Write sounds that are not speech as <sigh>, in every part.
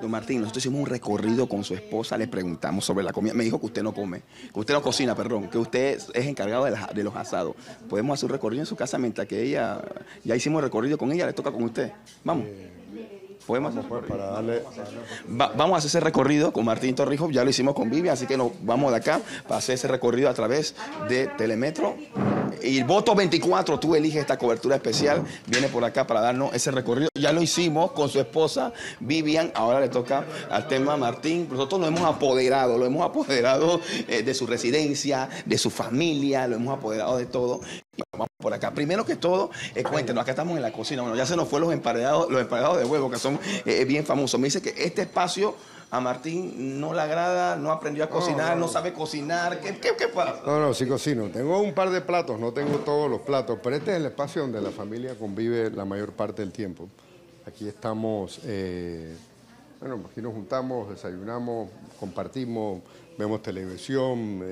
Don Martín, nosotros hicimos un recorrido con su esposa, le preguntamos sobre la comida. Me dijo que usted no come, que usted no cocina, perdón, que usted es encargado de, los asados. Podemos hacer un recorrido en su casa mientras que ella, ya hicimos recorrido con ella, le toca con usted. Vamos. Eh, Podemos hacer pues, para darle, vamos a hacer ese recorrido con Martín Torrijos, ya lo hicimos con Vivian, así que nos vamos de acá para hacer ese recorrido a través de Telemetro. Y el voto 24, tú eliges esta cobertura especial, viene por acá para darnos ese recorrido. Ya lo hicimos con su esposa Vivian, ahora le toca al tema Martín. Nosotros lo hemos apoderado, lo hemos apoderado eh, de su residencia, de su familia, lo hemos apoderado de todo. Vamos por acá. Primero que todo, eh, cuéntenos, acá estamos en la cocina. Bueno, ya se nos fue los emparedados, los emparedados de huevo, que son eh, eh, bien famosos. Me dice que este espacio a Martín no le agrada, no aprendió a cocinar, no, sabe cocinar. ¿Qué, pasa? No, no, sí cocino. Tengo un par de platos, no tengo todos los platos, pero este es el espacio donde la familia convive la mayor parte del tiempo. Aquí estamos, bueno, aquí nos juntamos, desayunamos, compartimos, vemos televisión.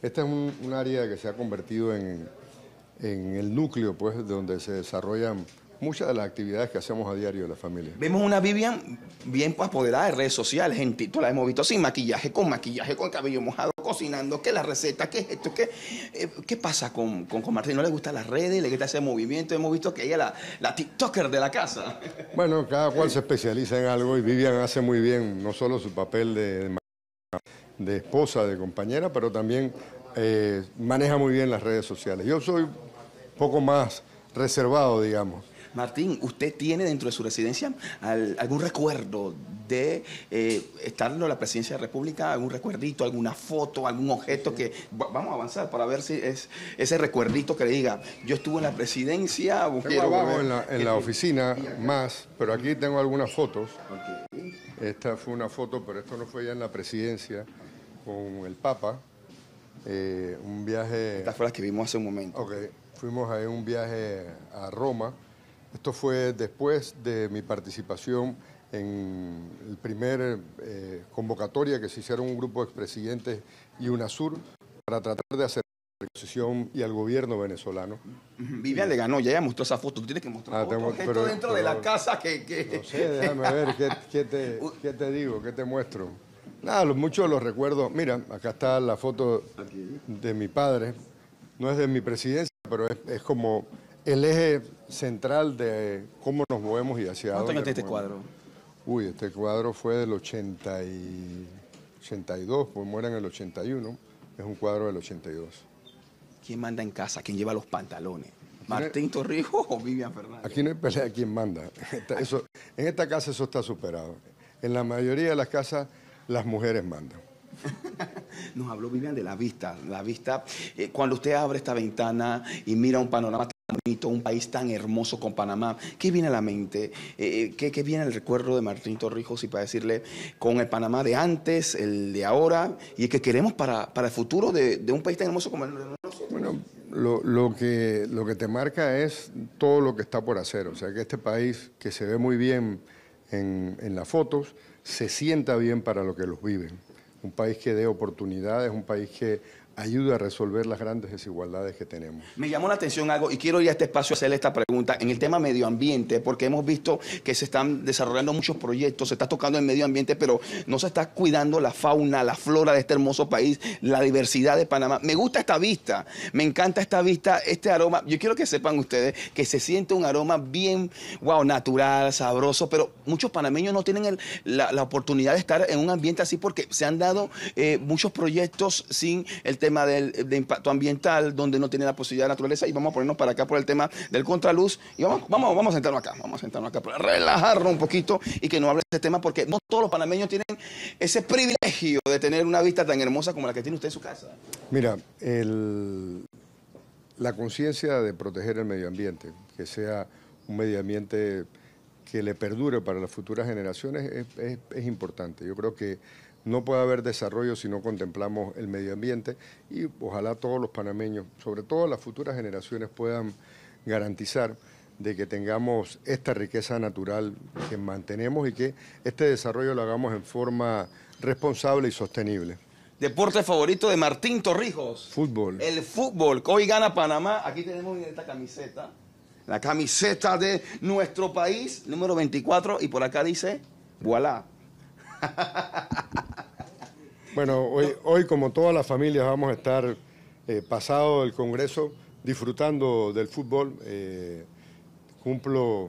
este es un área que se ha convertido en en el núcleo pues, donde se desarrollan muchas de las actividades que hacemos a diario en la familia. Vemos una Vivian bien apoderada de redes sociales, en la hemos visto sin maquillaje, con maquillaje, con cabello mojado, cocinando, que la receta, qué es esto, que... Eh, ¿Qué pasa con, con, Martín? ¿No le gustan las redes? ¿Le gusta ese movimiento? Hemos visto que ella es la, la TikToker de la casa. <laughs> Bueno, cada cual se especializa en algo y Vivian hace muy bien no solo su papel de, de esposa, de compañera, pero también eh, maneja muy bien las redes sociales. Yo soy poco más reservado, digamos. Martín, ¿usted tiene dentro de su residencia algún recuerdo de eh, estar en la presidencia de la República? ¿Algún recuerdito, alguna foto, algún objeto que... vamos a avanzar para ver si es ese recuerdito que le diga, yo estuve en la presidencia... Quiero en en la oficina más, pero aquí tengo algunas fotos. Esta fue una foto, pero esto no fue ya en la presidencia, con el Papa. Eh, un viaje... Estas fueron las que vimos hace un momento. fuimos a un viaje a Roma. Esto fue después de mi participación en el primer eh, convocatoria que se hicieron un grupo de expresidentes y UNASUR para tratar de hacer la oposición y al gobierno venezolano. Vivian le ganó, ya ella mostró esa foto, tú tienes que mostrar ah, dentro de la casa que, déjame ver, <laughs> ¿qué te digo? ¿Qué te muestro? Nada, muchos los recuerdos. Mira, acá está la foto de mi padre. No es de mi presidencia, pero es, como el eje central de cómo nos movemos y hacia dónde. ¿Cuánto este cuadro? Uy, este cuadro fue del 82, pues muere en el 81. Es un cuadro del 82. ¿Quién manda en casa? ¿Quién lleva los pantalones? ¿Martín Torrijos <laughs> o Vivian Fernández? Aquí no hay pelea de quién manda. <laughs> Eso, en esta casa eso está superado. En la mayoría de las casas las mujeres mandan. <laughs> Nos habló Vivian de la vista, la vista, eh, cuando usted abre esta ventana y mira un panorama tan bonito, un país tan hermoso con Panamá, ¿qué viene a la mente? Eh, eh, ¿qué, viene el recuerdo de Martín Torrijos y para decirle con el Panamá de antes, el de ahora y el que queremos para, el futuro de, un país tan hermoso como el nosotros. Bueno, lo, que, lo que te marca es todo lo que está por hacer, o sea que este país que se ve muy bien en, en las fotos, se sienta bien para los que los viven. Un país que dé oportunidades, un país que ayuda a resolver las grandes desigualdades que tenemos. Me llamó la atención algo y quiero ir a este espacio a hacerle esta pregunta en el tema medio ambiente, porque hemos visto que se están desarrollando muchos proyectos, se está tocando el medio ambiente, pero no se está cuidando la fauna, la flora de este hermoso país, la diversidad de Panamá. Me gusta esta vista, me encanta esta vista, este aroma. Yo quiero que sepan ustedes que se siente un aroma bien, wow, natural, sabroso, pero muchos panameños no tienen la, oportunidad de estar en un ambiente así porque se han dado eh, muchos proyectos sin el tema del, de impacto ambiental, donde no tiene la posibilidad de naturaleza, y vamos a ponernos para acá por el tema del contraluz, y vamos, vamos, vamos a sentarnos acá, vamos a sentarnos acá, para relajarnos un poquito y que nos hable de este tema, porque no todos los panameños tienen ese privilegio de tener una vista tan hermosa como la que tiene usted en su casa. Mira, el, la conciencia de proteger el medio ambiente, que sea un medio ambiente que le perdure para las futuras generaciones es importante. Yo creo que no puede haber desarrollo si no contemplamos el medio ambiente y ojalá todos los panameños, sobre todo las futuras generaciones, puedan garantizar de que tengamos esta riqueza natural que mantenemos y que este desarrollo lo hagamos en forma responsable y sostenible. Deporte favorito de Martín Torrijos. Fútbol. El fútbol. Hoy gana Panamá. Aquí tenemos esta camiseta. La camiseta de nuestro país, número 24. Y por acá dice, voilà. <laughs> Bueno, hoy, hoy como todas las familias vamos a estar eh, pasado el Congreso disfrutando del fútbol. Eh, cumplo,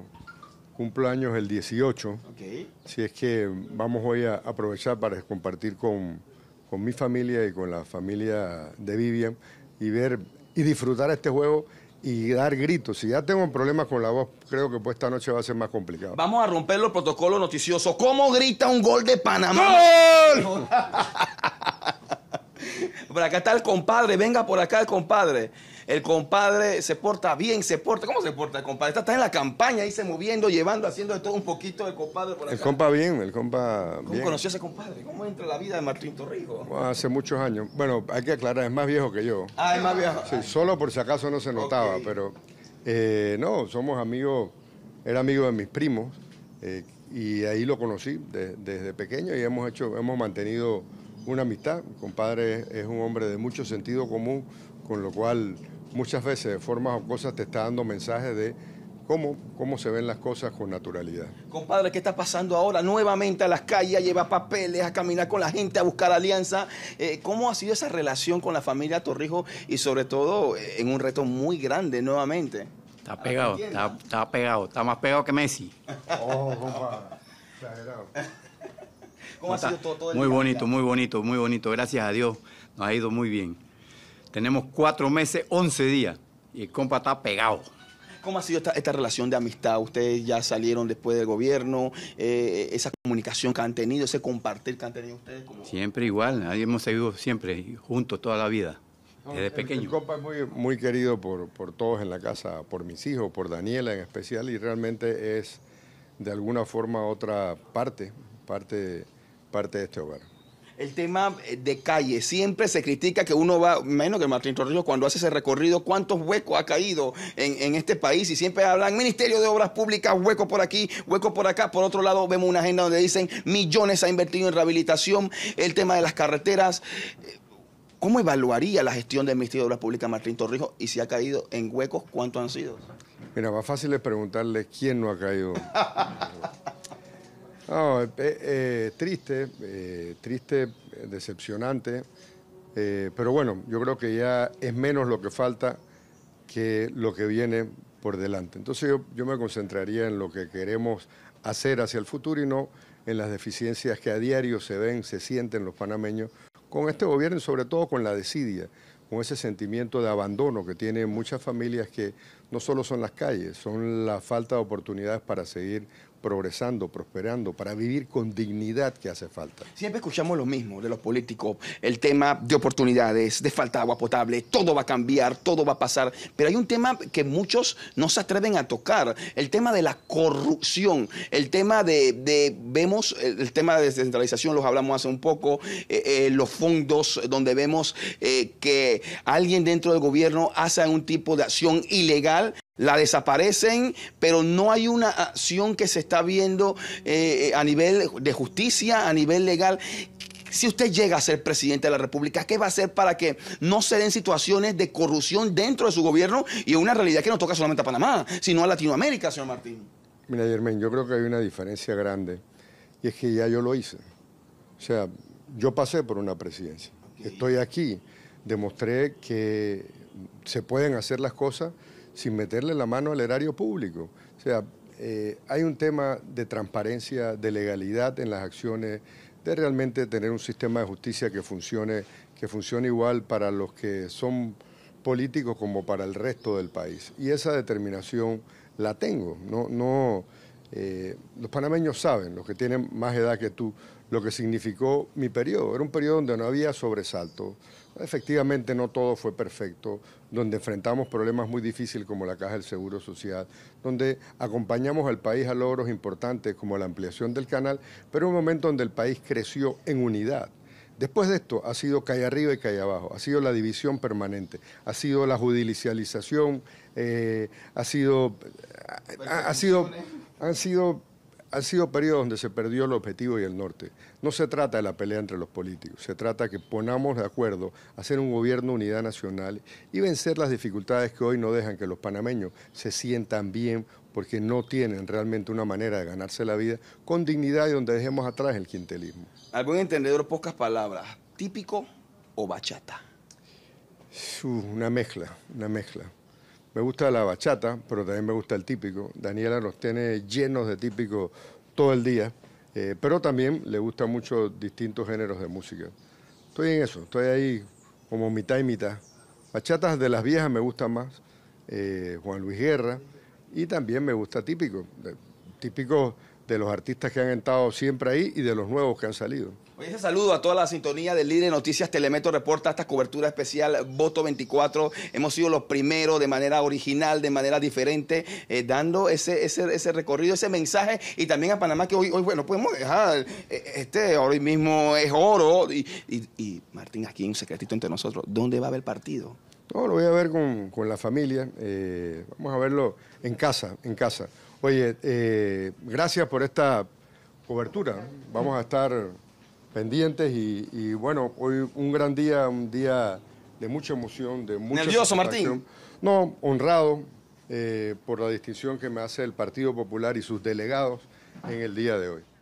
cumplo, años el 18, okay. si es que vamos hoy a aprovechar para compartir con, mi familia y con la familia de Vivian y ver y disfrutar este juego y dar gritos. Si ya tengo problemas con la voz, creo que pues esta noche va a ser más complicado. Vamos a romper los protocolos noticiosos. ¿Cómo grita un gol de Panamá? ¡Gol! <laughs> por acá está el compadre, venga por acá el compadre. El compadre se porta bien, se porta. ¿Cómo se porta el compadre? Está, en la campaña, ahí se moviendo, llevando, haciendo de todo un poquito el compadre por El compa bien, el compa ¿Cómo conoció a ese compadre? ¿Cómo entra la vida de Martín Torrijos? hace muchos años. Bueno, hay que aclarar, es más viejo que yo. Ah, es más viejo. Sí, solo por si acaso no se notaba, pero eh, no, somos amigos, era amigo de mis primos. Eh, y ahí lo conocí desde pequeño y hemos hecho, hemos mantenido una amistad. compadre es un hombre de mucho sentido común, con lo cual muchas veces de formas o cosas te está dando mensajes de cómo, cómo se ven las cosas con naturalidad. Compadre, ¿qué está pasando ahora? Nuevamente a las calles, a llevar papeles, a caminar con la gente, a buscar alianza. Eh, ¿Cómo ha sido esa relación con la familia Torrijos y sobre todo eh, en un reto muy grande nuevamente? Está pegado, está, está, pegado, está más pegado que Messi. Oh, compadre, exagerado. ¿Cómo ha sido todo, Muy bonito, muy bonito, muy bonito. Gracias a Dios nos ha ido muy bien. Tenemos cuatro meses, once días y el compa está pegado. ¿Cómo ha sido esta, relación de amistad? Ustedes ya salieron después del gobierno, eh, esa comunicación que han tenido, ese compartir que han tenido ustedes. Siempre igual, hemos seguido siempre juntos toda la vida. Desde pequeño. compa es muy, muy querido por, por, todos en la casa, por mis hijos, por Daniela en especial, y realmente es de alguna forma otra parte, parte parte de este hogar. El tema eh, de calle, siempre se critica que uno va, menos que Martín Torrijos, cuando hace ese recorrido, cuántos huecos ha caído en, este país y siempre hablan Ministerio de Obras Públicas, hueco por aquí, hueco por acá. Por otro lado, vemos una agenda donde dicen millones ha invertido en rehabilitación, el tema de las carreteras. Eh, ¿Cómo evaluaría la gestión del Ministerio de Obras Públicas Martín Torrijos y si ha caído en huecos, cuántos han sido? Mira, más fácil es preguntarle quién no ha caído. <laughs> No, eh, eh, triste, eh, triste, decepcionante, pero bueno, yo creo que ya es menos lo que falta que lo que viene por delante. Entonces yo, yo me concentraría en lo que queremos hacer hacia el futuro y no en las deficiencias que a diario se ven, se sienten los panameños con este gobierno y sobre todo con la desidia, con ese sentimiento de abandono que tienen muchas familias que no solo son las calles, son la falta de oportunidades para seguir progresando, prosperando, para vivir con dignidad que hace falta. Siempre escuchamos lo mismo de los políticos, el tema de oportunidades, de falta de agua potable, todo va a cambiar, todo va a pasar, pero hay un tema que muchos no se atreven a tocar, el tema de la corrupción, el tema de, vemos, el tema de descentralización, los hablamos hace un poco, eh, eh, los fondos donde vemos eh, que alguien dentro del gobierno hace un tipo de acción ilegal la desaparecen, pero no hay una acción que se está viendo eh, eh, a nivel de justicia, a nivel legal. Si usted llega a ser presidente de la República, ¿qué va a hacer para que no se den situaciones de corrupción dentro de su gobierno y una realidad que no toca solamente a Panamá, sino a Latinoamérica, señor Martín? Mira, Germán, yo creo que hay una diferencia grande y es que ya yo lo hice. O sea, yo pasé por una presidencia. Estoy aquí, demostré que se pueden hacer las cosas sin meterle la mano al erario público. O sea, eh, hay un tema de transparencia, de legalidad en las acciones, de realmente tener un sistema de justicia que funcione, que funcione igual para los que son políticos como para el resto del país. Y esa determinación la tengo. No, no, eh, los panameños saben, los que tienen más edad que tú, lo que significó mi periodo. Era un periodo donde no había sobresalto. Efectivamente no todo fue perfecto, donde enfrentamos problemas muy difíciles como la caja del Seguro Social, donde acompañamos al país a logros importantes como la ampliación del canal, pero un momento donde el país creció en unidad. Después de esto ha sido calle arriba y calle abajo, ha sido la división permanente, ha sido la judicialización, eh, ha sido... sido han sido ha sido periodos donde se perdió el objetivo y el norte. No se trata de la pelea entre los políticos, se trata que ponamos de acuerdo, hacer un gobierno de unidad nacional y vencer las dificultades que hoy no dejan que los panameños se sientan bien porque no tienen realmente una manera de ganarse la vida con dignidad y donde dejemos atrás el quintelismo. Al buen entendedor, pocas palabras, típico o bachata. Una mezcla, una mezcla. Me gusta la bachata, pero también me gusta el típico. Daniela nos tiene llenos de típico todo el día, eh, pero también le gusta mucho distintos géneros de música. Estoy en eso, estoy ahí como mitad y mitad. Bachatas de las viejas me gustan más, eh, Juan Luis Guerra, y también me gusta típico, típico de los artistas que han estado siempre ahí y de los nuevos que han salido. Oye, ese saludo a toda la sintonía del líder Noticias Telemetro Reporta esta cobertura especial Voto 24. Hemos sido los primeros de manera original, de manera diferente, eh, dando ese, ese, ese, recorrido, ese mensaje y también a Panamá que hoy, hoy bueno, podemos dejar, eh, eh, este hoy mismo es oro. Y, y, Martín, aquí un secretito entre nosotros, ¿dónde va a haber partido? No, lo voy a ver con, la familia, vamos a verlo en casa, en casa. Oye, gracias por esta cobertura, vamos a estar pendientes y, bueno, hoy un gran día, un día de mucha emoción, de mucha... Nervioso, Martín. No, honrado eh, por la distinción que me hace el Partido Popular y sus delegados en el día de hoy.